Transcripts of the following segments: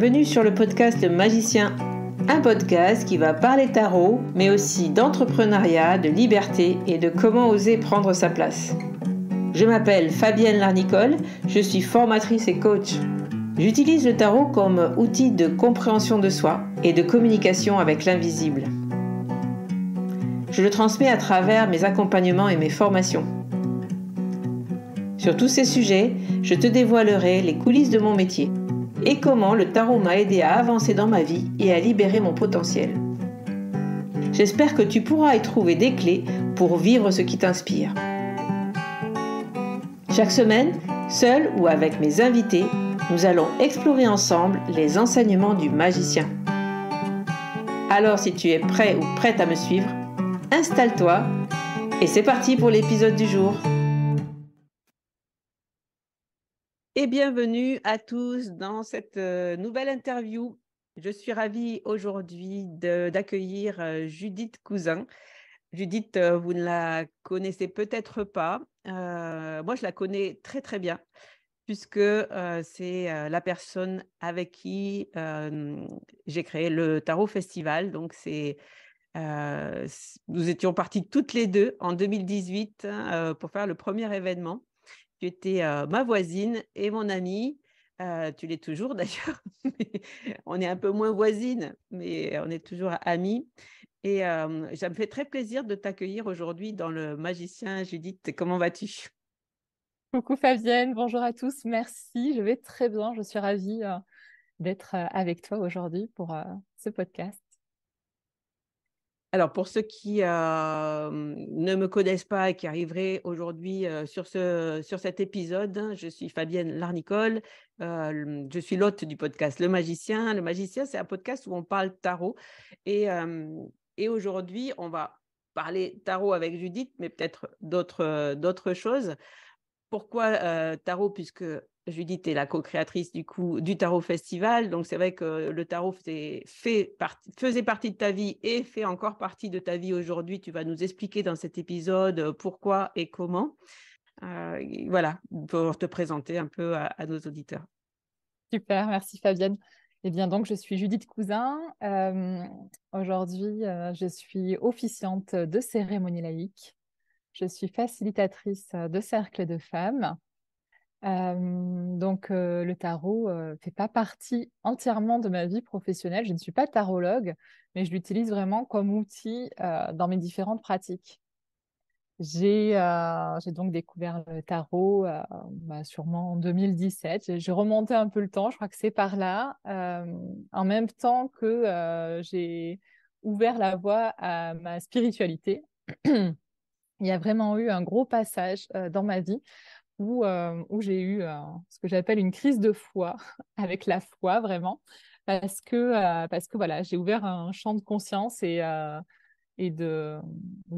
bienvenue sur le podcast Magicien, un podcast qui va parler tarot, mais aussi d'entrepreneuriat, de liberté et de comment oser prendre sa place. Je m'appelle Fabienne Larnicole, je suis formatrice et coach. J'utilise le tarot comme outil de compréhension de soi et de communication avec l'invisible. Je le transmets à travers mes accompagnements et mes formations. Sur tous ces sujets, je te dévoilerai les coulisses de mon métier, et comment le tarot m'a aidé à avancer dans ma vie et à libérer mon potentiel. J'espère que tu pourras y trouver des clés pour vivre ce qui t'inspire. Chaque semaine, seul ou avec mes invités, nous allons explorer ensemble les enseignements du magicien. Alors si tu es prêt ou prête à me suivre, installe-toi et c'est parti pour l'épisode du jour. et bienvenue à tous dans cette euh, nouvelle interview. Je suis ravie aujourd'hui d'accueillir euh, Judith Cousin. Judith, euh, vous ne la connaissez peut-être pas. moi, je la connais très très bien puisque c'est la personne avec qui j'ai créé le Tarot Festival. Donc, nous étions partis toutes les deux en 2018 pour faire le premier événement. Tu étais euh, ma voisine et mon amie. Euh, tu l'es toujours d'ailleurs. on est un peu moins voisine, mais on est toujours amie Et euh, ça me fait très plaisir de t'accueillir aujourd'hui dans le Magicien Judith. Comment vas-tu Coucou Fabienne, bonjour à tous. Merci, je vais très bien. Je suis ravie d'être avec toi aujourd'hui pour ce podcast. Alors, pour ceux qui ne me connaissent pas et qui arriveraient aujourd'hui sur, ce, sur cet épisode, je suis Fabienne Larnicole. je suis l'hôte du podcast Le Magicien. Le Magicien, c'est un podcast où on parle tarot. Et, aujourd'hui, on va parler tarot avec Judith, mais peut-être d'autres, d'autres choses. Pourquoi tarot Puisque Judith est la co-créatrice du coup du Tarot Festival. Donc c'est vrai que le tarot fait, faisait partie de ta vie et fait encore partie de ta vie aujourd'hui. Tu vas nous expliquer dans cet épisode euh, pourquoi et comment. Euh, voilà, pour te présenter un peu à, nos auditeurs. Super, merci Fabienne. Eh bien donc, je suis Judith Cousin. Euh, aujourd'hui, je suis officiante de cérémonie laïque. Je suis facilitatrice de cercles de femmes donc le tarot ne fait pas partie entièrement de ma vie professionnelle. Je ne suis pas tarologue, mais je l'utilise vraiment comme outil dans mes différentes pratiques. J'ai donc découvert le tarot bah, sûrement en 2017. J'ai remonté un peu le temps, je crois que c'est par là. en même temps que j'ai ouvert la voie à ma spiritualité, il y a vraiment eu un gros passage dans ma vie euh, où, j'ai eu euh, ce que j'appelle une crise de foi, avec la foi vraiment, parce que, euh, parce que voilà, j'ai ouvert un champ de conscience et, et de,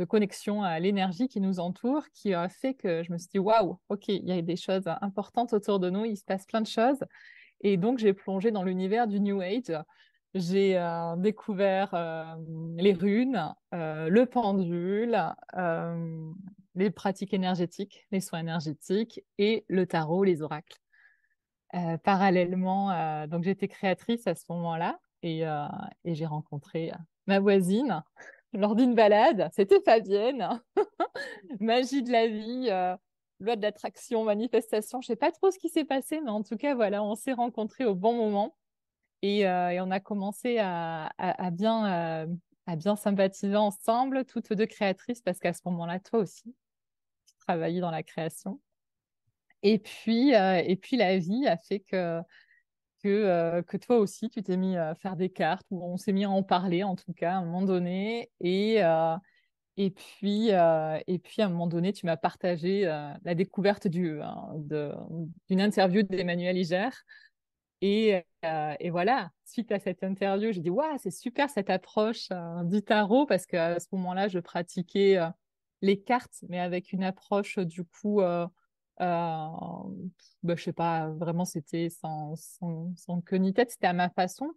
connexion à l'énergie qui nous entoure, qui a fait que je me suis dit, waouh, ok, il y a des choses importantes autour de nous, il se passe plein de choses. Et donc, j'ai plongé dans l'univers du New Age. J'ai découvert les runes, le pendule, les pratiques énergétiques, les soins énergétiques et le tarot, les oracles. Euh, parallèlement, euh, donc j'étais créatrice à ce moment-là et, euh, j'ai rencontré ma voisine lors d'une balade. C'était Fabienne. Magie de la vie, loi de l'attraction, manifestation. Je ne sais pas trop ce qui s'est passé, mais en tout cas, voilà, on s'est rencontrés au bon moment et, on a commencé à, bien à bien sympathiser ensemble, toutes deux créatrices, parce qu'à ce moment-là, toi aussi, travailler dans la création. Et puis, euh, et puis la vie a fait que, que, euh, que toi aussi, tu t'es mis à euh, faire des cartes, ou on s'est mis à en parler en tout cas à un moment donné. Et, et, puis, et puis à un moment donné, tu m'as partagé la découverte du, d'une interview d'Emmanuel Iger Et, et, voilà, suite à cette interview, j'ai dit, waouh, c'est super cette approche du tarot, parce qu'à ce moment-là, je pratiquais les cartes, mais avec une approche du coup, euh, euh, bah, je sais pas, vraiment c'était sans, sans, ni tête, c'était à ma façon.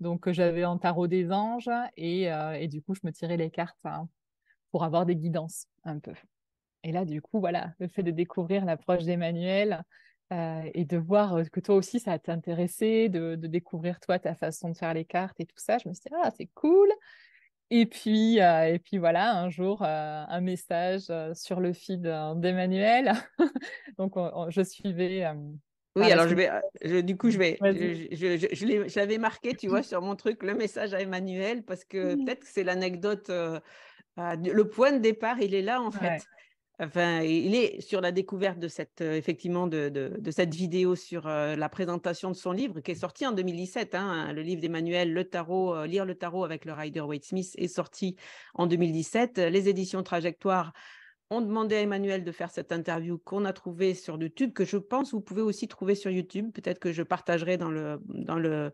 Donc euh, j'avais un tarot des anges euh, et, du coup je me tirais les cartes hein, pour avoir des guidances un peu. Et là du coup voilà, le fait de découvrir l'approche d'Emmanuel, euh, et de voir que toi aussi ça t'intéressait, de, de découvrir toi ta façon de faire les cartes et tout ça. Je me suis dit, ah, c'est cool. Et puis, euh, et puis voilà, un jour, euh, un message euh, sur le feed d'Emmanuel. Donc, je suivais. Oui, alors je vais, du coup, je vais, je, marqué, tu vois, sur mon truc, le message à Emmanuel, parce que peut-être que c'est l'anecdote, le point de départ, il est là en fait il est sur la découverte de cette, euh, effectivement, de, cette vidéo sur euh, la présentation de son livre qui est sorti en 2017. Hein. le livre d'Emmanuel Le Tarot, euh, Lire le Tarot avec le Rider Waite Smith est sorti en 2017. Les éditions Trajectoire ont demandé à Emmanuel de faire cette interview qu'on a trouvée sur YouTube, que je pense vous pouvez aussi trouver sur YouTube. Peut-être que je partagerai dans le, dans le,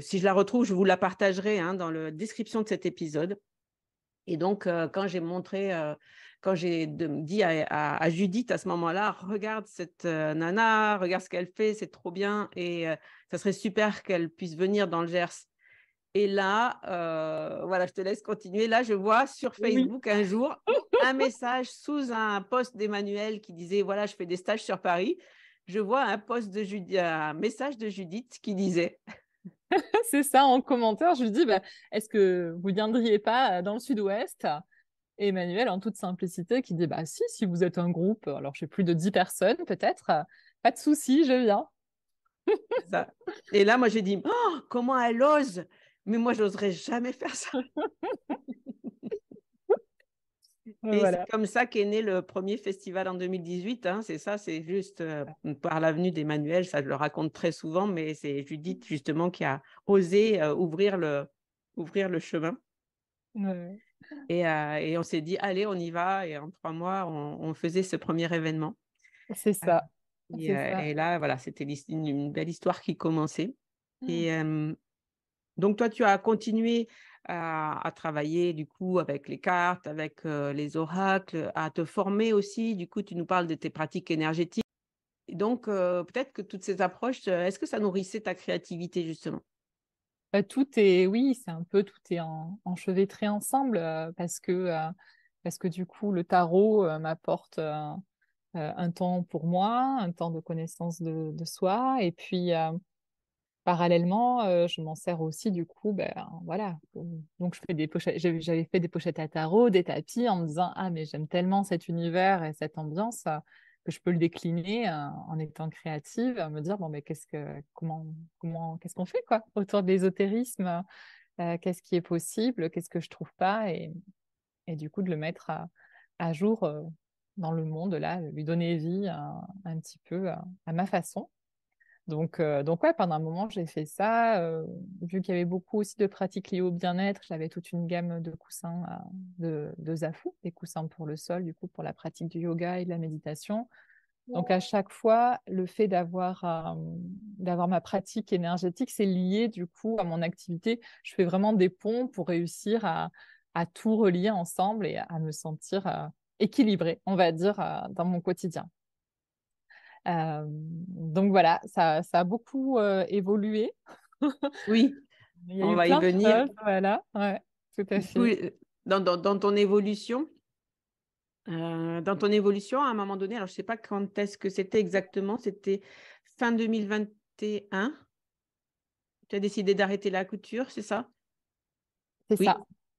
si je la retrouve, je vous la partagerai hein, dans la description de cet épisode. Et donc, quand j'ai montré quand j'ai dit à, Judith à ce moment-là, regarde cette euh, nana, regarde ce qu'elle fait, c'est trop bien, et euh, ça serait super qu'elle puisse venir dans le Gers. Et là, euh, voilà, je te laisse continuer. Là, je vois sur Facebook un jour un message sous un post d'Emmanuel qui disait, voilà, je fais des stages sur Paris. Je vois un, de message de Judith qui disait, c'est ça, en commentaire, je lui dis, bah, est-ce que vous viendriez pas dans le sud-ouest et Emmanuel, en toute simplicité, qui dit bah, si, si vous êtes un groupe, alors je plus de 10 personnes peut-être, euh, pas de souci, je viens. Et là, moi, j'ai dit oh, Comment elle ose Mais moi, j'oserais jamais faire ça. Et c'est comme ça qu'est né le premier festival en 2018. Hein. C'est ça, c'est juste euh, par l'avenue d'Emmanuel. Ça, je le raconte très souvent, mais c'est Judith mmh. justement qui a osé euh, ouvrir, le, ouvrir le chemin. Euh, et, on s'est dit, allez, on y va. Et en trois mois, on, faisait ce premier événement. C'est euh, euh, ça. Et, là, voilà, c'était une, belle histoire qui commençait. Mmh. Et donc, toi, tu as continué à, travailler du coup avec les cartes, avec les oracles, à te former aussi. Du coup, tu nous parles de tes pratiques énergétiques. donc, peut-être que toutes ces approches, est-ce que ça nourrissait ta créativité justement euh, tout est, oui, c'est un peu, tout est enchevêtré ensemble euh, parce que euh, parce que du coup, le tarot m'apporte un temps pour moi, un temps de connaissance de, soi, et puis parallèlement, je m'en sers aussi du coup, ben voilà. Donc je fais des pochettes, j'avais fait des pochettes à tarot, des tapis, en me disant ah mais j'aime tellement cet univers et cette ambiance que je peux le décliner euh, en étant créative, me dire bon mais qu'est-ce que comment comment qu'est-ce qu'on fait quoi autour de l'ésotérisme, euh, qu'est-ce qui est possible, qu'est-ce que je trouve pas et, du coup de le mettre à, jour euh, dans le monde là, lui donner vie un petit peu à ma façon. Donc, euh, donc ouais, pendant un moment, j'ai fait ça. Euh, vu qu'il y avait beaucoup aussi de pratiques liées au bien-être, j'avais toute une gamme de coussins euh, de, de Zafu, des coussins pour le sol, du coup, pour la pratique du yoga et de la méditation. Donc, à chaque fois, le fait d'avoir ma pratique énergétique, c'est lié, du coup, à mon activité. Je fais vraiment des ponts pour réussir à, tout relier ensemble et à me sentir équilibrée, on va dire, dans mon quotidien donc voilà, ça, ça a beaucoup évolué. oui, on va y venir. voilà, ouais, tout à fait. dans, ton évolution, dans ton évolution, à un moment donné, alors je ne sais pas quand est-ce que c'était exactement, c'était fin 2021. Tu as décidé d'arrêter la couture, c'est ça C'est ça.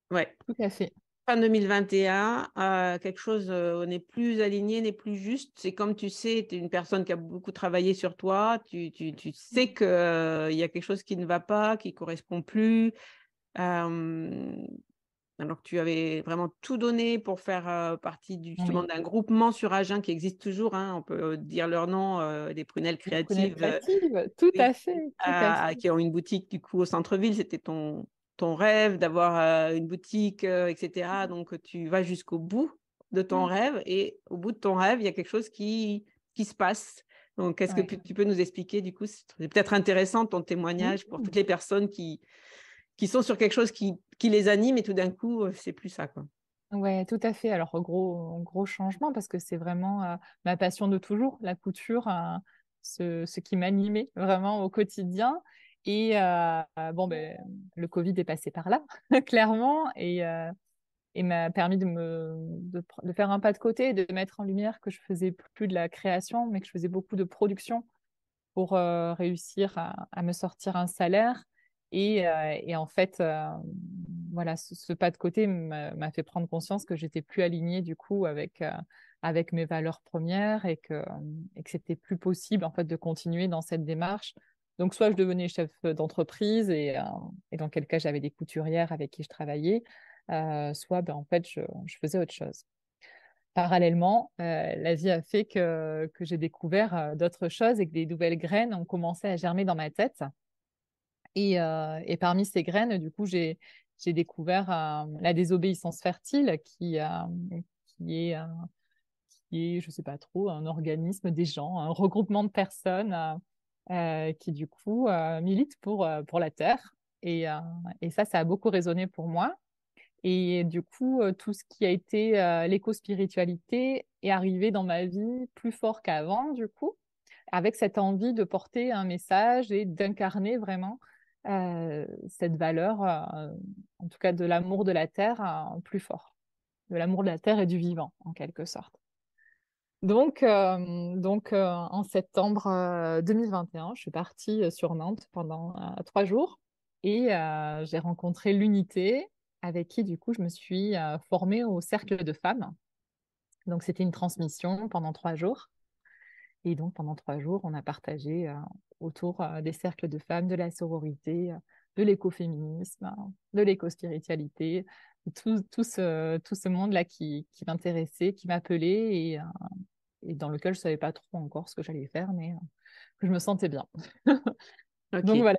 Ouais. Tout à fait fin 2021, euh, quelque chose on euh, n'est plus aligné, n'est plus juste. C'est comme tu sais, tu es une personne qui a beaucoup travaillé sur toi, tu, tu, tu sais qu'il euh, il y a quelque chose qui ne va pas, qui ne correspond plus. alors que tu avais vraiment tout donné pour faire partie du, justement d'un groupement sur Agen qui existe toujours, hein. on peut dire leur nom, les prunelles créatives. Prunelles créatives tout, à fait, à fait. qui ont une boutique du coup au centre-ville, c'était ton ton rêve d'avoir une boutique, etc. Mmh. Donc, tu vas jusqu'au bout de ton mmh. rêve et au bout de ton rêve, il y a quelque chose qui, qui se passe. Donc, est-ce que tu peux nous expliquer, du coup, c'est peut-être intéressant ton mmh. témoignage pour toutes les personnes qui, qui sont sur quelque chose qui, les anime et tout d'un coup, c'est plus ça, quoi. Ouais, tout à fait. Alors, gros, gros changement parce que c'est vraiment ma passion de toujours, la couture, hein, ce, ce, qui m'animait vraiment au quotidien. Et euh, bon, ben, le Covid est passé par là, clairement, euh, et, m'a permis de, faire un pas de côté de mettre en lumière que je faisais plus de la création, mais que je faisais beaucoup de production pour euh, réussir à, me sortir un salaire. Et, en fait, voilà, ce, pas de côté m'a fait prendre conscience que j'étais plus alignée du coup avec, mes valeurs premières et que, et que c'était plus possible en fait de continuer dans cette démarche donc, soit je devenais chef d'entreprise, euh, et, dans quel cas j'avais des couturières avec qui je travaillais, euh, soit ben, en fait je, faisais autre chose. Parallèlement, euh, la vie a fait que, j'ai découvert d'autres choses et que des nouvelles graines ont commencé à germer dans ma tête. Et, parmi ces graines, du coup, j'ai découvert la désobéissance fertile qui, est qui est, je ne sais pas trop, un organisme des gens, un regroupement de personnes euh, qui du coup euh, milite euh, pour, la Terre. Et, ça, ça a beaucoup résonné pour moi. Et du coup, tout ce qui a été l'éco-spiritualité est arrivé dans ma vie plus fort qu'avant, du coup, avec cette envie de porter un message et d'incarner vraiment cette valeur, en tout cas de l'amour de la terre, plus fort, de l'amour de la terre et du vivant, en quelque sorte. Donc, euh, donc euh, en septembre 2021, euh, je suis partie sur Nantes pendant trois jours et j'ai rencontré l'unité avec qui, du coup, je me suis formée au cercle de femmes. Donc, c'était une transmission pendant trois jours. Et donc, pendant trois jours, on a partagé autour des cercles de femmes, de la sororité, de l'écoféminisme, de l'éco-spiritualité. tout, ce, tout ce monde-là qui, qui m'intéressait, qui m'appelait. Et, et dans lequel je savais pas trop encore ce que j'allais faire, mais que je me sentais bien. Donc voilà,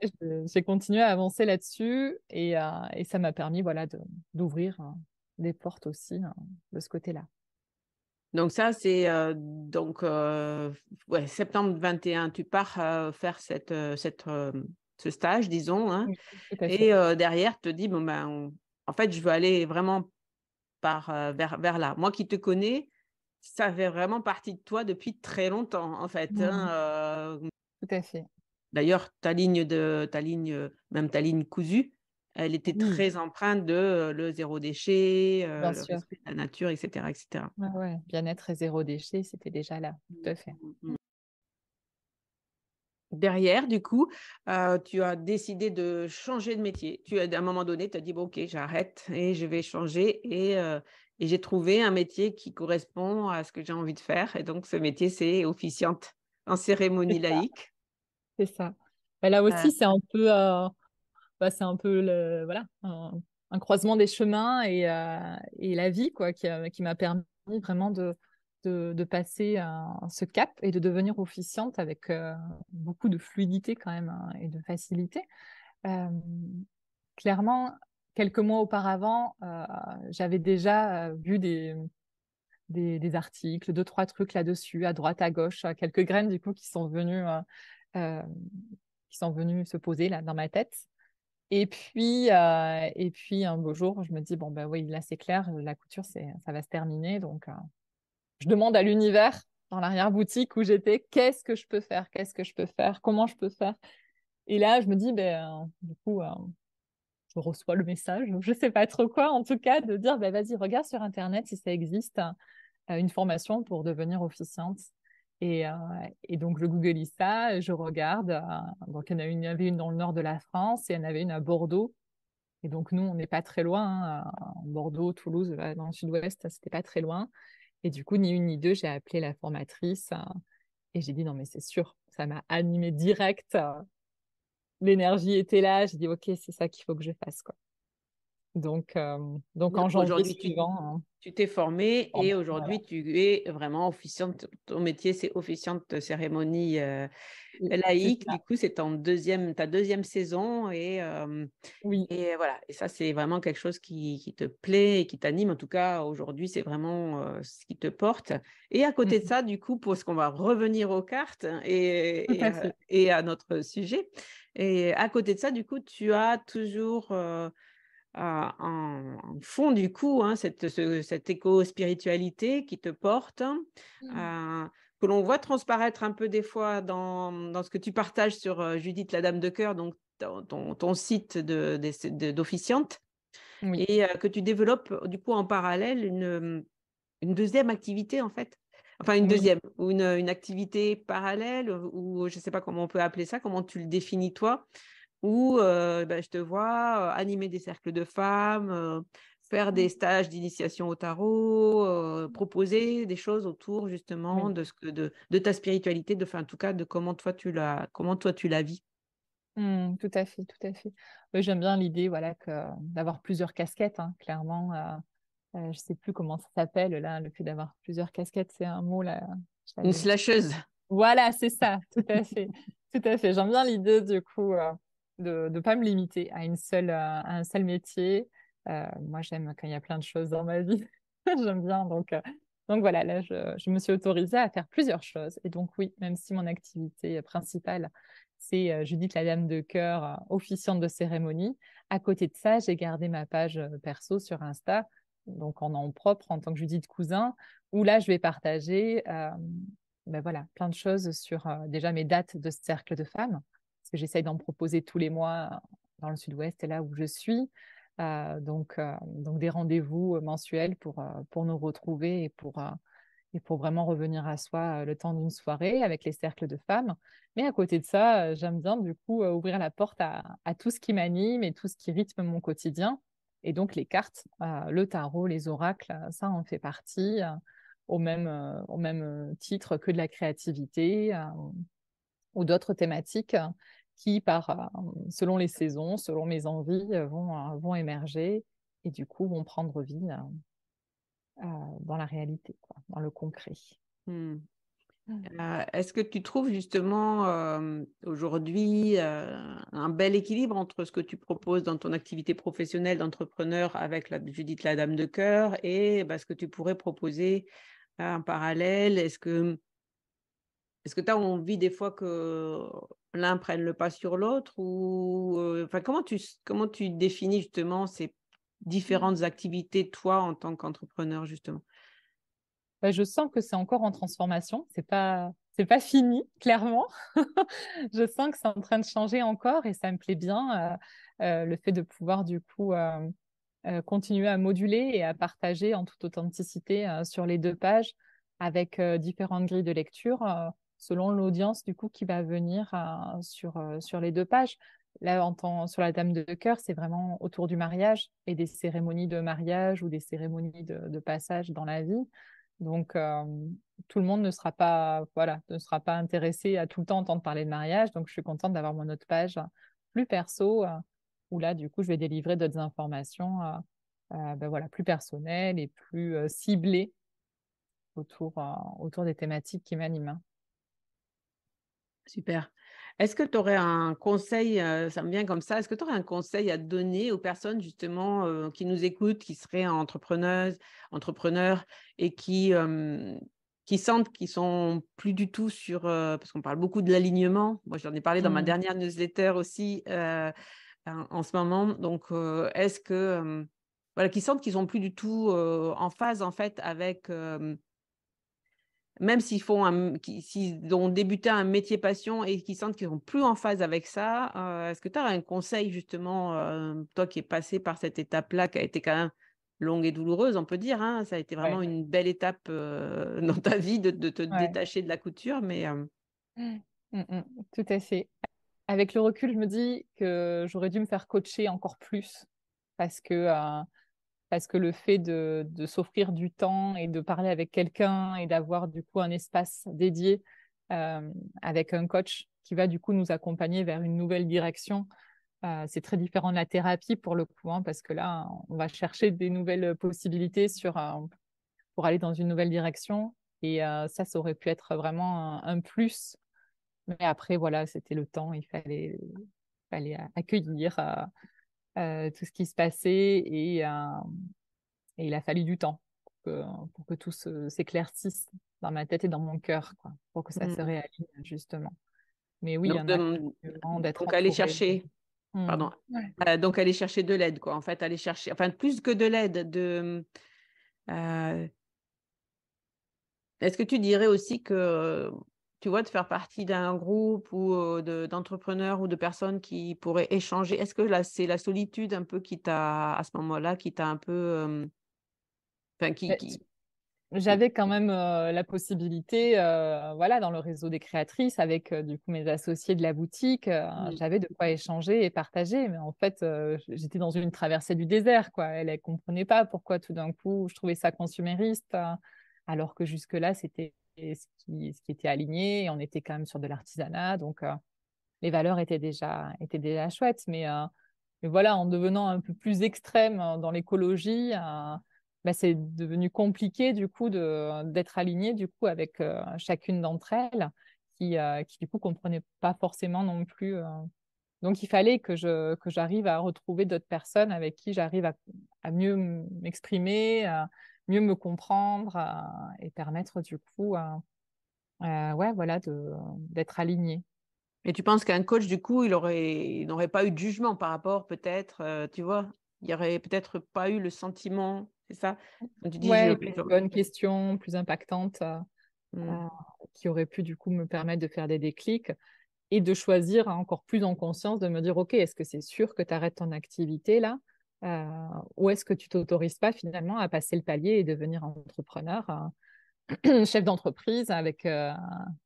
j'ai continué à avancer là-dessus et, euh, et, ça m'a permis voilà, d'ouvrir hein, des portes aussi hein, de ce côté-là. Donc ça, c'est euh, donc euh, septembre 21, tu pars faire cette, cette ce stage, disons. Hein, et derrière, tu te dis, bon, ben, en fait, je veux aller vraiment par, vers, vers là. Moi qui te connais, ça fait vraiment partie de toi depuis très longtemps, en fait. Hein, mmh. Euh, mmh. Tout à fait. D'ailleurs, ta ligne de ta ligne, euh, même ta ligne cousue, elle était mmh. très empreinte de le zéro déchet, euh, la nature, etc. etc. ouais. Bien-être et zéro déchet, c'était déjà là, tout à fait. Derrière, du coup, tu as décidé de changer de métier. Tu as, à un moment donné, tu as dit, bon, ok, j'arrête et je vais changer. Et et j'ai trouvé un métier qui correspond à ce que j'ai envie de faire. Et donc, ce métier, c'est officiante en cérémonie laïque. C'est ça. Bah, là aussi, c'est un peu, euh, bah, c'est un peu le, voilà, un, croisement des chemins et, euh, et la vie quoi, qui, euh, qui m'a permis vraiment de, de, passer ce cap et de devenir officiante avec beaucoup de fluidité quand même hein, et de facilité. clairement, quelques mois auparavant, euh, j'avais déjà euh, vu des, des, articles, deux, trois trucs là-dessus, à droite, à gauche, euh, quelques graines du coup qui sont venues, qui sont venues se poser là dans ma tête. Et puis, et puis un beau jour, je me dis, bon, ben oui, là c'est clair, la couture, ça va se terminer. Donc, je demande à l'univers dans l'arrière-boutique où j'étais, qu'est-ce que je peux faire Qu'est-ce que je peux faire Comment je peux faire Et là, je me dis, ben, du coup, je reçois le message, je ne sais pas trop quoi, en tout cas, de dire, bah, vas-y, regarde sur Internet si ça existe, euh, une formation pour devenir officiante. Euh, et, donc, je google ça, je regarde. Euh, donc, il y, en avait une dans le nord de la France et il y en avait une à Bordeaux. Et donc, nous, on n'est pas très loin. Hein, Bordeaux, Toulouse, dans le sud-ouest, c'était pas très loin. Et du coup, ni une ni deux, j'ai appelé la formatrice et j'ai dit, non, mais c'est sûr, ça m'a animé direct l'énergie était là, j'ai dit ok, c'est ça qu'il faut que je fasse quoi. Donc, euh, donc en janvier hein. Tu t'es formé et aujourd'hui tu es vraiment officiante. Ton métier c'est officiante cérémonie euh, laïque. Du coup, c'est ta deuxième saison et euh, et voilà. Et ça c'est vraiment quelque chose qui, te plaît et qui t'anime. En tout cas, aujourd'hui c'est vraiment ce qui te porte. Et à côté de mm-hmm. ça, du coup, parce qu'on va revenir aux cartes et, et à notre sujet. Et à côté de ça, du coup, tu as toujours euh, euh, en, fond, du coup, hein, cette, cette éco-spiritualité qui te porte, hein, mmh. euh, que l'on voit transparaître un peu des fois dans, ce que tu partages sur Judith, la Dame de Cœur, donc ton, ton site d'officiante, de, et que tu développes, du coup, en parallèle, une, une deuxième activité, en fait. Enfin, une deuxième, ou une, activité parallèle, ou je ne sais pas comment on peut appeler ça, comment tu le définis toi, où euh, bah, je te vois euh, animer des cercles de femmes, euh, faire des mmh. stages d'initiation au tarot, proposer des choses autour justement de, ce que, de, ta spiritualité, de, en tout cas de comment toi tu la, comment toi, tu la vis. Mmh, tout à fait, tout à fait. J'aime bien l'idée voilà, d'avoir plusieurs casquettes, hein, clairement euh, je sais plus comment ça s'appelle là, le fait d'avoir plusieurs casquettes, c'est un mot là. Une slasheuse. Voilà, c'est ça, tout à fait, tout à fait. J'aime bien l'idée du coup euh, de ne pas me limiter à une seule euh, un seul métier. moi, j'aime quand il y a plein de choses dans ma vie. j'aime bien donc. Donc voilà, là, je, je, me suis autorisée à faire plusieurs choses. Et donc oui, même si mon activité principale, c'est Judith la Dame de Cœur, officiante de cérémonie, à côté de ça, j'ai gardé ma page perso sur Insta donc en propre en tant que Judith Cousin, où là, je vais partager ben voilà, plein de choses sur déjà mes dates de cercle de femmes, parce que j'essaye d'en proposer tous les mois dans le sud-ouest là où je suis. donc, donc des rendez-vous mensuels pour, pour nous retrouver et pour, vraiment revenir à soi le temps d'une soirée avec les cercles de femmes. Mais à côté de ça, j'aime bien du coup ouvrir la porte à tout ce qui m'anime et tout ce qui rythme mon quotidien. Et donc les cartes, euh, le tarot, les oracles, euh, ça en fait partie euh, au même, au même titre que de la créativité ou d'autres thématiques qui, par, selon les saisons, selon mes envies, vont, vont émerger et du coup vont prendre vie dans la réalité, dans le concret. Mmh. Mmh. Euh, est-ce que tu trouves justement aujourd'hui un bel équilibre entre ce que tu proposes dans ton activité professionnelle d'entrepreneur avec la, Judith la Dame de Cœur et bah, ce que tu pourrais proposer en parallèle Est-ce que est que tu as envie des fois que l'un prenne le pas sur l'autre ou enfin comment tu comment tu définis justement ces mmh. différentes activités toi en tant qu'entrepreneur justement bah, je sens que c'est encore en transformation. C'est pas pas fini, clairement. je sens que c'est en train de changer encore et ça me plaît bien euh, euh, le fait de pouvoir du coup euh, continuer à moduler et à partager en toute authenticité sur les deux pages avec différentes grilles de lecture selon l'audience du coup qui va venir sur, les deux pages. Là, en sur la Dame de cœur, c'est vraiment autour du mariage et des cérémonies de mariage ou des cérémonies de passage dans la vie. Donc, tout le monde ne sera pas, voilà, ne sera pas intéressé à tout le temps entendre parler de mariage. Donc, je suis contente d'avoir mon autre page plus perso, où là, du coup, je vais délivrer d'autres informations, euh, ben voilà, plus personnelles et plus ciblées autour, autour des thématiques qui m'animent. Super. Est-ce que tu aurais un conseil, euh, ça me vient comme ça, est-ce que tu aurais un conseil à donner aux personnes justement euh, qui nous écoutent, qui seraient entrepreneuses, entrepreneurs et qui, qui sentent qu'ils sont plus du tout sur, euh, parce qu'on parle beaucoup de l'alignement, moi j'en ai parlé dans ma mmh. dernière newsletter aussi en, ce moment, donc est-ce que, voilà, qui sentent qu'ils sont plus du tout en phase en fait avec même s'ils font un, ont débuté un métier passion et qu'ils sentent qu'ils sont plus en phase avec ça, euh, est-ce que tu as un conseil justement, euh, toi qui es passé par cette étape-là, qui a été quand même longue et douloureuse, on peut dire, hein, ça a été vraiment une belle étape euh, dans ta vie de, te détacher de la couture, mais mmh, mmh, mmh. tout à fait. Avec le recul, je me dis que j'aurais dû me faire coacher encore plus parce que parce que le fait de, s'offrir du temps et de parler avec quelqu'un et d'avoir du coup un espace dédié euh, avec un coach qui va du coup nous accompagner vers une nouvelle direction, euh, c'est très différent de la thérapie pour le coup, hein, parce que là, on va chercher des nouvelles possibilités sur, euh, pour aller dans une nouvelle direction. Et ça, ça aurait pu être vraiment un, plus. Mais après, voilà, c'était le temps, il fallait, fallait accueillir euh, tout ce qui se passait et, euh, et, il a fallu du temps pour que, tout s'éclaircisse dans ma tête et dans mon cœur, quoi, pour que ça se mmh. réalise justement. Mais oui, donc, d'être donc aller chercher. Mmh. Pardon. Euh, donc aller chercher de l'aide, quoi. En fait, aller chercher, enfin plus que de l'aide, de. Est-ce que tu dirais aussi que tu vois, de faire partie d'un groupe ou d'entrepreneurs ou de personnes qui pourraient échanger Est-ce que là, c'est la solitude un peu qui t'a, à ce moment-là, qui t'a un peu... Bah, j'avais quand même la possibilité, voilà, dans le réseau des créatrices, avec du coup mes associés de la boutique, j'avais de quoi échanger et partager. Mais en fait, j'étais dans une traversée du désert, quoi. Elle ne comprenait pas pourquoi tout d'un coup je trouvais ça consumériste, hein, alors que jusque-là c'était ce qui, était aligné. Et on était quand même sur de l'artisanat, donc euh, les valeurs étaient déjà, étaient déjà chouettes. Mais, euh, mais voilà, en devenant un peu plus extrême euh, dans l'écologie, bah, c'est devenu compliqué du coup d'être aligné du coup avec chacune d'entre elles qui, qui du coup comprenaient pas forcément non plus. donc il fallait que je que j'arrive à retrouver d'autres personnes avec qui j'arrive à, à, mieux m'exprimer, mieux me comprendre euh, et permettre du coup euh, euh, ouais, voilà, d'être aligné. Et tu penses qu'un coach, du coup, il aurait, n'aurait pas eu de jugement par rapport, peut-être, tu vois, il y aurait peut-être pas eu le sentiment, c'est ça tu dis, une bonne question, plus impactante, mmh. qui aurait pu, du coup, me permettre de faire des déclics et de choisir encore plus en conscience, de me dire, OK, est-ce que c'est sûr que tu arrêtes ton activité là ou est-ce que tu t'autorises pas finalement à passer le palier et devenir entrepreneur, euh, chef d'entreprise avec euh,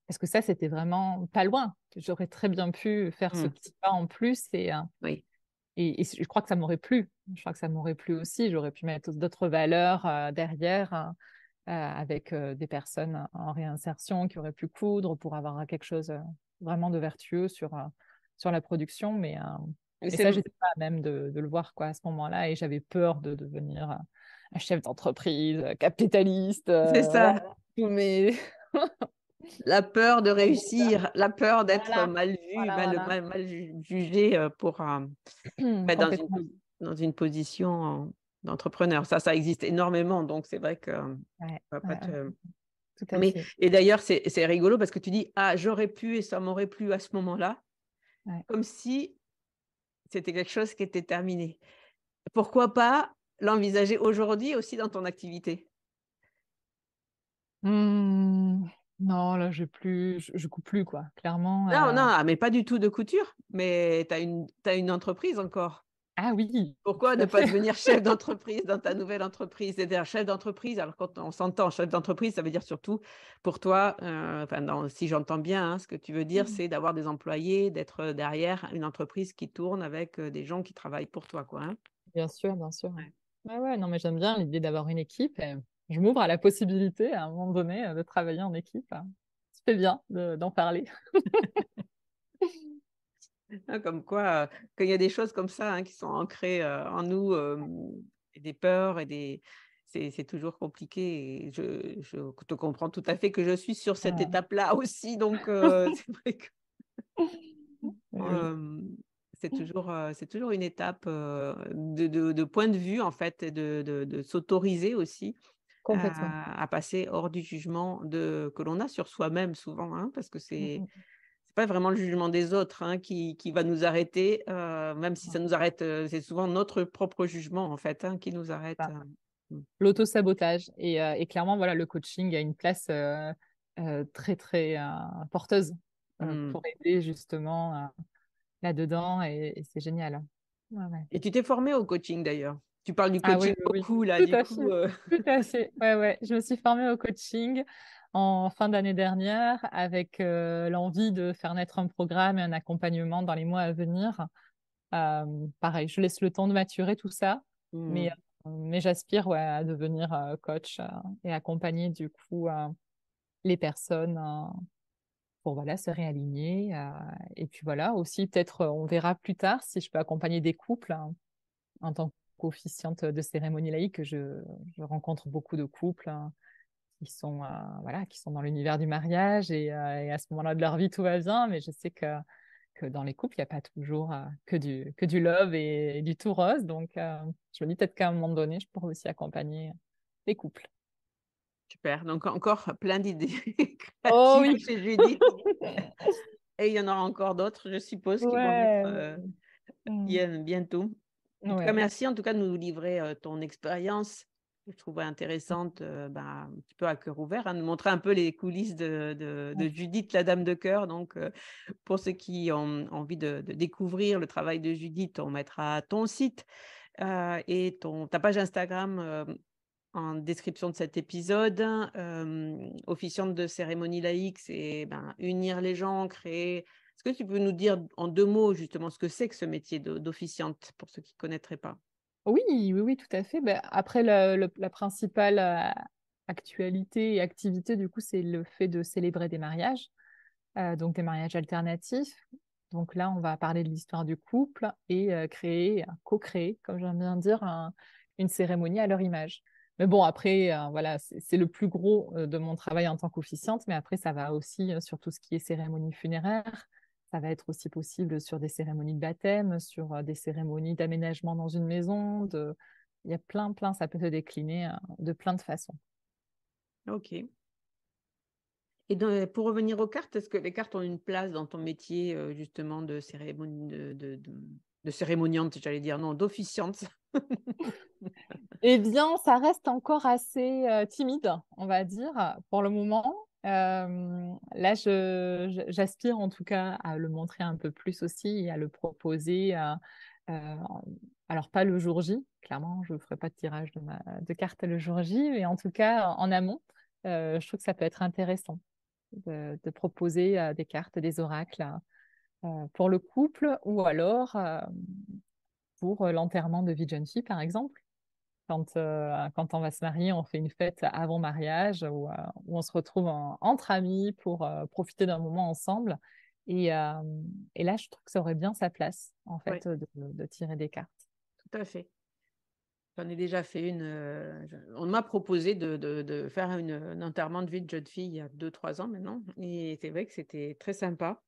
parce que ça c'était vraiment pas loin. J'aurais très bien pu faire ce mmh. petit pas en plus euh, et, et, je crois que ça m'aurait plu. Je crois que ça m'aurait plu aussi. J'aurais pu mettre d'autres valeurs euh, derrière. avec des personnes en réinsertion qui auraient pu coudre pour avoir quelque chose vraiment de vertueux sur, sur la production. Mais et, ça, j'étais n'étais pas même de, le voir quoi, à ce moment-là. Et j'avais peur de devenir un chef d'entreprise, capitaliste. C'est ça. mais... la peur de réussir, la peur d'être mal vu, mal, mal, jugé pour, bah, dans, une, dans, une, position d'entrepreneur. Ça, ça existe énormément. Donc, c'est vrai que. mais, Et d'ailleurs, c'est rigolo parce que tu dis Ah, j'aurais pu et ça m'aurait plu à ce moment-là. Comme si c'était quelque chose qui était terminé. Pourquoi pas l'envisager aujourd'hui aussi dans ton activité hmm, Non, là, j'ai plus, je, ne coupe plus, quoi, clairement. Non, euh, non, ah, mais pas du tout de couture, mais tu as, as une entreprise encore. Ah oui. Pourquoi ne pas devenir chef d'entreprise dans ta nouvelle entreprise C'est-à-dire chef d'entreprise. Alors quand on s'entend chef d'entreprise, ça veut dire surtout pour toi. Euh, enfin, si j'entends bien, hein, ce que tu veux dire, mmh c'est d'avoir des employés, d'être derrière une entreprise qui tourne avec euh, des gens qui travaillent pour toi, quoi. Hein. Bien sûr, bien sûr. Ouais. ouais, non, mais j'aime bien l'idée d'avoir une équipe. je m'ouvre à la possibilité à un moment donné euh, de travailler en équipe. C'est hein. bien d'en parler. Hein, comme quoi, qu'il y a des choses comme ça hein, qui sont ancrées en nous, des peurs et des. C'est toujours compliqué. je, te comprends tout à fait que je suis sur cette ah. étape-là aussi. Donc, c'est vrai que. Bah c'est toujours, toujours une étape de, point de vue, en fait, de, de s'autoriser aussi à, passer hors du jugement de, que l'on a sur soi-même souvent, hein, parce que c'est. Mmh pas vraiment le jugement des autres hein, qui, qui, va nous arrêter, euh, même si ça nous arrête, euh, c'est souvent notre propre jugement en fait hein, qui nous arrête. Euh, mmh. L'auto-sabotage. Et, clairement, voilà, le coaching a une place très, très porteuse mmh. pour aider justement là-dedans et, c'est génial. Et tu t'es formée au coaching d'ailleurs tu parles du ah coaching beaucoup là, du coup. Ouais, ouais. Je me suis formée au coaching en fin d'année dernière avec euh, l'envie de faire naître un programme et un accompagnement dans les mois à venir. Euh, pareil, je laisse le temps de maturer tout ça, mais, mmh. euh, j'aspire à devenir coach et accompagner du coup les personnes pour voilà, se réaligner. et puis voilà, aussi peut-être on verra plus tard si je peux accompagner des couples hein, en tant qu'officiante de cérémonie laïque. Je, rencontre beaucoup de couples. Hein, qui sont euh, voilà qui sont dans l'univers du mariage euh, et, à ce moment-là de leur vie tout va bien mais je sais que que dans les couples il n'y a pas toujours euh, que du que du love et, du tout rose donc je me dis peut-être qu'à un moment donné je pourrais aussi accompagner les couples super donc encore plein d'idées oh oui chez Judith et il y en aura encore d'autres je suppose qui viennent vont être mmh. bientôt merci en tout cas de nous livrer ton expérience je trouvais intéressante, euh, ben, un petit peu à cœur ouvert, à hein, de montrer un peu les coulisses de, Judith, la dame de cœur. Donc, euh, pour ceux qui ont envie de, découvrir le travail de Judith, on mettra ton site euh, et ton, ta page Instagram en description de cet épisode. officiante de cérémonie laïque, c'est ben, unir les gens, créer. Est-ce que tu peux nous dire en deux mots justement ce que c'est que ce métier d'officiante pour ceux qui ne connaîtraient pas oui, oui, oui, tout à fait. Bah, après, la principale euh, actualité et activité, du coup, c'est le fait de célébrer des mariages, euh, donc des mariages alternatifs. Donc là, on va parler de l'histoire du couple et euh, créer, co-créer, comme j'aime bien dire, une cérémonie à leur image. Mais bon, après, voilà, c'est le plus gros de mon travail en tant qu'officiante, mais après, ça va aussi sur tout ce qui est cérémonie funéraire, ça va être aussi possible sur des cérémonies de baptême, sur des cérémonies d'aménagement dans une maison. Il y a plein, plein, ça peut se décliner hein, de plein de façons. Ok. Et pour revenir aux cartes, est-ce que les cartes ont une place dans ton métier justement de cérémonie de, de cérémoniante, j'allais dire non, d'officiante Eh bien, ça reste encore assez timide, on va dire, pour le moment là, j'aspire en tout cas à le montrer un peu plus aussi et à le proposer. Euh, euh, alors, pas le jour J, clairement, je ne ferai pas de tirage de, ma, de le jour J, mais en tout cas, en amont, euh, je trouve que ça peut être intéressant de, proposer des cartes, des oracles pour le couple ou alors pour l'enterrement de vie par exemple. Quand, euh, quand on va se marier, on fait une fête avant mariage euh, où, on se retrouve entre amis pour euh, profiter d'un moment ensemble. Et, là, je trouve que ça aurait bien sa place, en fait, de, tirer des cartes. Tout à fait. J'en ai déjà fait une. on m'a proposé de, faire une, un enterrement de vie de jeune fille il y a 2-3 ans maintenant. Et c'est vrai que c'était très sympa.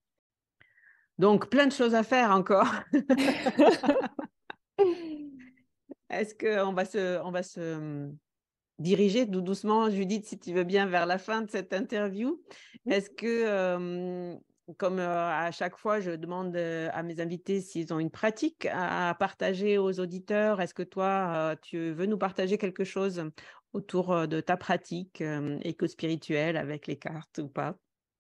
Donc, plein de choses à faire encore. Est-ce qu'on va se, on va se diriger doucement, Judith, si tu veux bien, vers la fin de cette interview Est-ce que, comme à chaque fois, je demande à mes invités s'ils ont une pratique à partager aux auditeurs, est-ce que toi, tu veux nous partager quelque chose autour de ta pratique éco-spirituelle avec les cartes ou pas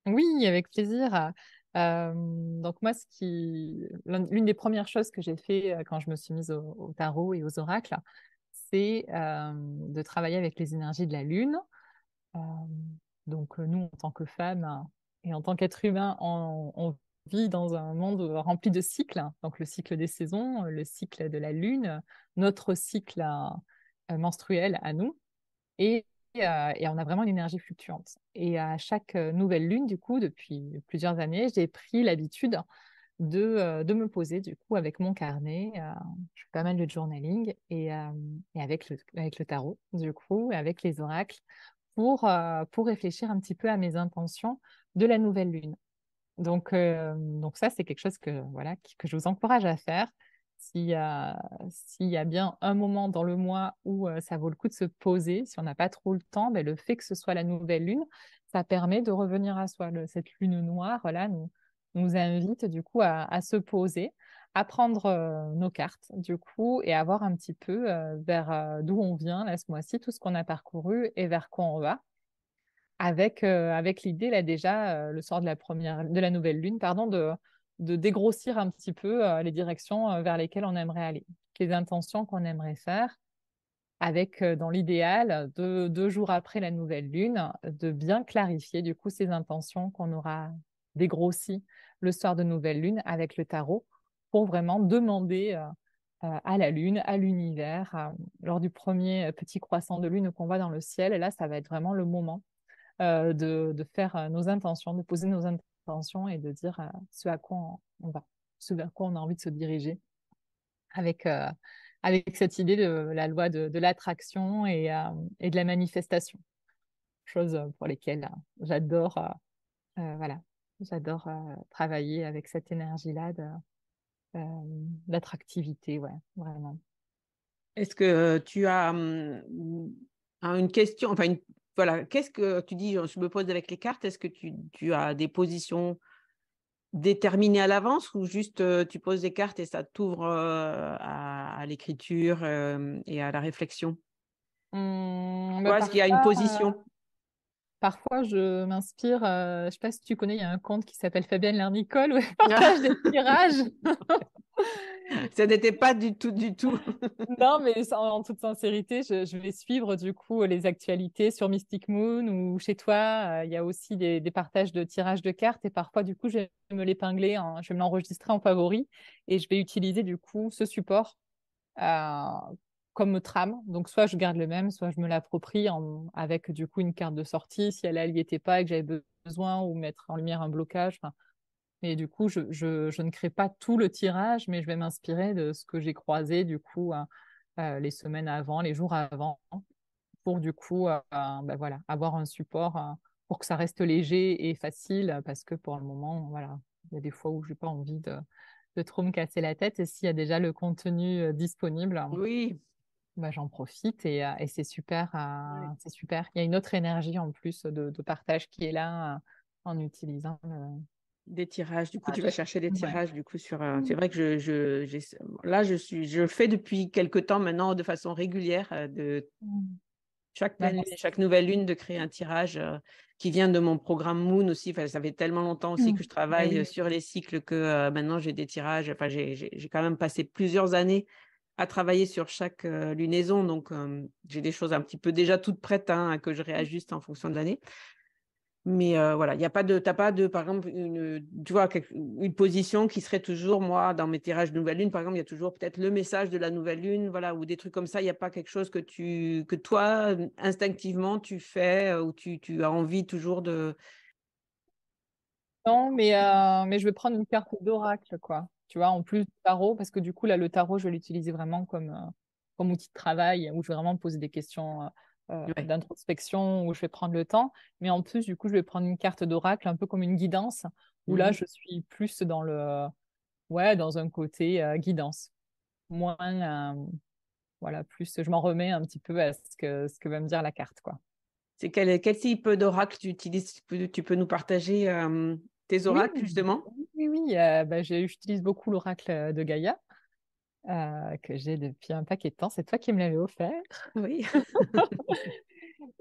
oui, avec plaisir. Euh, donc moi, ce qui, l'une des premières choses que j'ai fait euh, quand je me suis mise au, tarot et aux oracles, c'est euh, de travailler avec les énergies de la lune. donc nous, en tant que femmes et en tant qu'êtres humains, on, on, vit dans un monde rempli de cycles. Donc le cycle des saisons, le cycle de la lune, notre cycle menstruel à nous. Et euh, et on a vraiment une énergie fluctuante. Et à chaque euh, nouvelle lune, du coup, depuis plusieurs années, j'ai pris l'habitude de, euh, de, me poser, du coup, avec mon carnet. je fais pas mal de journaling et, et avec, le, avec, le, tarot, du coup, et avec les oracles, pour, pour réfléchir un petit peu à mes intentions de la nouvelle lune. Donc, donc ça, c'est quelque chose que, voilà, que je vous encourage à faire s'il y, a, bien un moment dans le mois où euh, ça vaut le coup de se poser, si on n'a pas trop le temps, mais ben, le fait que ce soit la nouvelle lune, ça permet de revenir à soi. cette lune noire, là, nous, nous invite du coup à, se poser, à prendre euh, nos cartes du coup et à voir un petit peu euh, vers d'où on vient là ce mois-ci, tout ce qu'on a parcouru et vers quoi on va. Avec, avec l'idée là déjà, le sort de la première, de la nouvelle lune, pardon, de de dégrossir un petit peu euh, les directions euh, vers lesquelles on aimerait aller, les intentions qu'on aimerait faire, avec euh, dans l'idéal, deux jours après la nouvelle lune, de bien clarifier du coup ces intentions qu'on aura dégrossies le soir de nouvelle lune avec le tarot pour vraiment demander à la lune, à l'univers, lors du premier petit croissant de lune qu'on voit dans le ciel. Et là, ça va être vraiment le moment de faire nos intentions, de poser nos intentions et de dire euh, ce à quoi on, va, ce vers quoi on a envie de se diriger avec, euh, avec cette idée de la loi de, l'attraction euh, et, de la manifestation. Chose pour lesquelles j'adore voilà, j'adore travailler avec cette énergie-là l'attractivité ouais, vraiment. Est-ce que tu as hum, une question, enfin une, voilà, qu'est-ce que tu dis Je me pose avec les cartes. Est-ce que tu, as des positions déterminées à l'avance ou juste tu poses des cartes et ça t'ouvre à, l'écriture et à la réflexion mmh, bah, Est-ce qu'il y a une position Parfois, je m'inspire. je ne sais pas si tu connais, il y a un conte qui s'appelle Fabienne Lernicole partage des tirages. ça n'était pas du tout, du tout. non, mais en, toute sincérité, je, vais suivre du coup les actualités sur Mystic Moon ou chez toi. Euh, il y a aussi des, partages de tirages de cartes et parfois, du coup, je vais me l'épingler, je vais me l'enregistrer en favori et je vais utiliser du coup ce support euh, comme trame. Donc, soit je garde le même, soit je me l'approprie avec du coup une carte de sortie si elle n'y était pas et que j'avais besoin ou mettre en lumière un blocage. Enfin, et du coup, je, ne crée pas tout le tirage, mais je vais m'inspirer de ce que j'ai croisé du coup euh, euh, les semaines avant, les jours avant, pour du coup euh, ben voilà, avoir un support pour que ça reste léger et facile, parce que pour le moment, voilà, il y a des fois où je n'ai pas envie de, trop me casser la tête. Et s'il y a déjà le contenu disponible, oui. Ben j'en profite et, c'est super, c'est super. Il y a une autre énergie en plus de, de partage qui est là en utilisant des tirages. Du coup, ah, tu vas chercher des tirages. Du coup, sur. c'est mmh. vrai que je, je là, je suis, je fais depuis quelque temps maintenant de façon régulière de mmh. chaque bah, chaque nouvelle lune de créer un tirage qui vient de mon programme Moon aussi. Enfin, ça fait tellement longtemps aussi mmh. que je travaille bah sur les cycles que maintenant j'ai des tirages. Enfin, j'ai quand même passé plusieurs années à travailler sur chaque lunaison. Donc, j'ai des choses un petit peu déjà toutes prêtes hein, que je réajuste en fonction de l'année. Mais euh, voilà, il n'y a pas de, de, par exemple, une, tu vois, une position qui serait toujours, moi, dans mes tirages de Nouvelle Lune, par exemple, il y a toujours peut-être le message de la Nouvelle Lune, voilà, ou des trucs comme ça. Il n'y a pas quelque chose que tu, que toi, instinctivement, tu fais euh, ou tu, as envie toujours de. Non, mais, mmh. euh, mais je vais prendre une carte d'oracle, quoi. Tu vois, en plus tarot, parce que du coup, là, le tarot, je vais l'utiliser vraiment comme, comme outil de travail, où je vais vraiment poser des questions euh, d'introspection où je vais prendre le temps. Mais en plus, du coup, je vais prendre une carte d'oracle, un peu comme une guidance, où là, mhm. je suis plus dans le. Ouais, dans un côté euh, guidance. Moins. Euh, voilà, plus. Je m'en remets un petit peu à ce que, ce que va me dire la carte, quoi. C'est quel, quel type d'oracle tu utilises tu peux, nous partager tes oracles, justement Oui, oui. Bah, j'utilise beaucoup l'oracle de Gaïa. Euh, que j'ai depuis un paquet de temps. C'est toi qui me l'avais offert. Oui.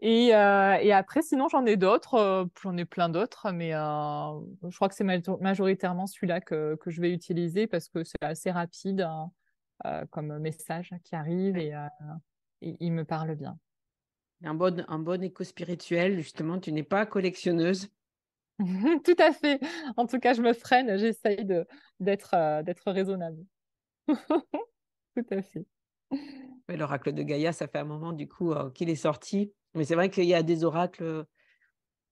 Euh, et, après, sinon, j'en ai d'autres. Euh, j'en ai plein d'autres, mais je crois que c'est majoritairement celui-là que, je vais utiliser parce que c'est assez rapide hein, comme message qui arrive et, il me parle bien. Un bon, un bon écho spirituel, justement, tu n'es pas collectionneuse. tout à fait. En tout cas, je me freine, j'essaye d'être raisonnable. Tout à fait. l'oracle de Gaïa, ça fait un moment du coup euh, qu'il est sorti. Mais c'est vrai qu'il y a des oracles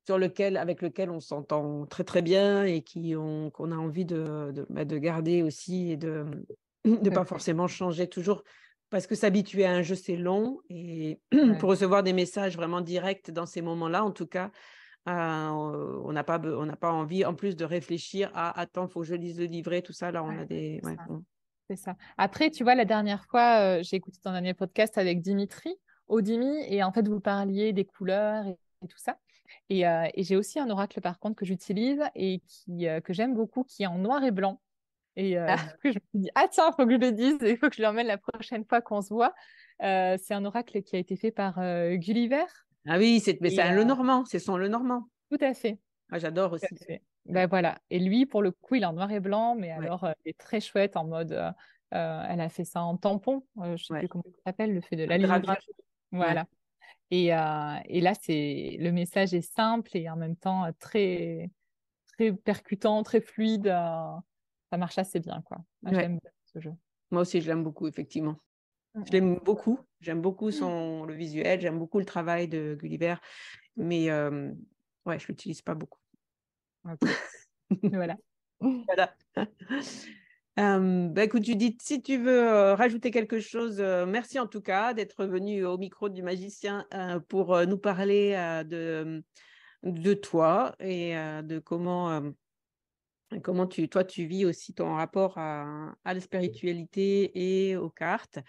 sur lequel, avec lesquels on s'entend très très bien et qui qu'on a envie de, de, bah, garder aussi et de ne pas forcément changer toujours. Parce que s'habituer à un jeu, c'est long. Et pour recevoir des messages vraiment directs dans ces moments-là, en tout cas, euh, on n'a pas, on n'a pas envie, en plus de réfléchir à attends, faut que je lise le livret, tout ça. Là, on a des, c'est ça. Après, tu vois, la dernière fois, euh, j'ai écouté ton dernier podcast avec Dimitri, Odimi, et en fait, vous parliez des couleurs et, tout ça. Euh, et, j'ai aussi un oracle, par contre, que j'utilise et qui, euh, que j'aime beaucoup, qui est en noir et blanc. Et ah. je me suis dit, ah tiens, il faut que je le dise, il faut que je l'emmène la prochaine fois qu'on se voit. c'est un oracle qui a été fait par Gulliver. Ah oui, c'est, mais c'est un Normand, c'est son le normand. Tout à fait. Ah, j'adore aussi. Ben voilà. Et lui, pour le coup, il est en noir et blanc, mais alors, euh, il est très chouette en mode. Euh, euh, elle a fait ça en tampon. je ne sais plus comment ça s'appelle, le fait de ligne. Voilà. Et, et, là, c'est le message est simple et en même temps très, très percutant, très fluide. ça marche assez bien, quoi. Moi, J'aime ce jeu. Moi aussi, je l'aime beaucoup, effectivement. Mmh, je mmh. l'aime beaucoup. J'aime beaucoup mmh. son, le visuel. J'aime beaucoup le travail de Gulliver. Mais euh, ouais, je l'utilise pas beaucoup. voilà. Euh, bah écoute, Judith, si tu veux euh, rajouter quelque chose, euh, merci en tout cas d'être venue au micro du magicien pour nous parler de, de toi et de comment, comment tu, toi tu vis aussi ton rapport à la spiritualité et aux cartes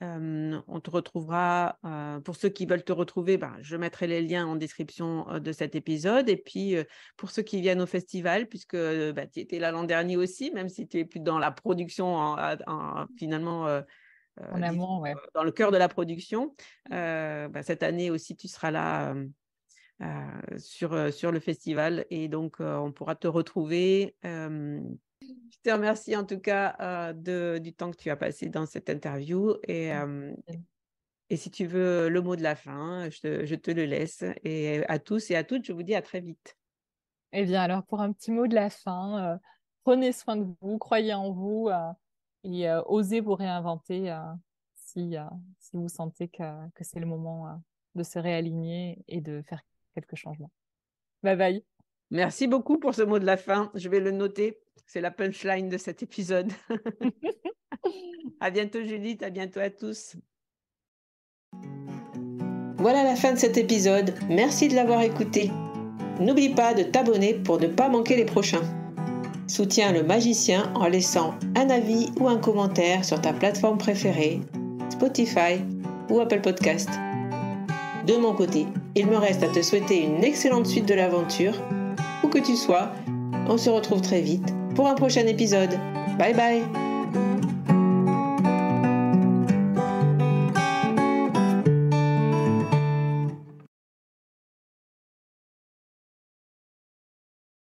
on te retrouvera, pour ceux qui veulent te retrouver, ben, je mettrai les liens en description de cet épisode. Et puis, pour ceux qui viennent au festival, puisque bah, tu étais là l'an dernier aussi, même si tu es plus dans la production, finalement, dans le cœur de la production, bah, cette année aussi, tu seras là. sur, sur le festival et donc on pourra te retrouver je te remercie en tout cas euh, de, du temps que tu as passé dans cette interview. Et, et si tu veux le mot de la fin, je te, je te, le laisse. Et à tous et à toutes, je vous dis à très vite. Eh bien, alors pour un petit mot de la fin, euh, prenez soin de vous, croyez en vous euh, et osez vous réinventer si, si, vous sentez que, que c'est le moment de se réaligner et de faire quelques changements. Bye bye. Merci beaucoup pour ce mot de la fin. Je vais le noter. C'est la punchline de cet épisode. à bientôt Judith, à bientôt à tous. Voilà la fin de cet épisode. Merci de l'avoir écouté. N'oublie pas de t'abonner pour ne pas manquer les prochains. Soutiens le magicien en laissant un avis ou un commentaire sur ta plateforme préférée, Spotify ou Apple Podcast. De mon côté, il me reste à te souhaiter une excellente suite de l'aventure que tu sois. On se retrouve très vite pour un prochain épisode. Bye bye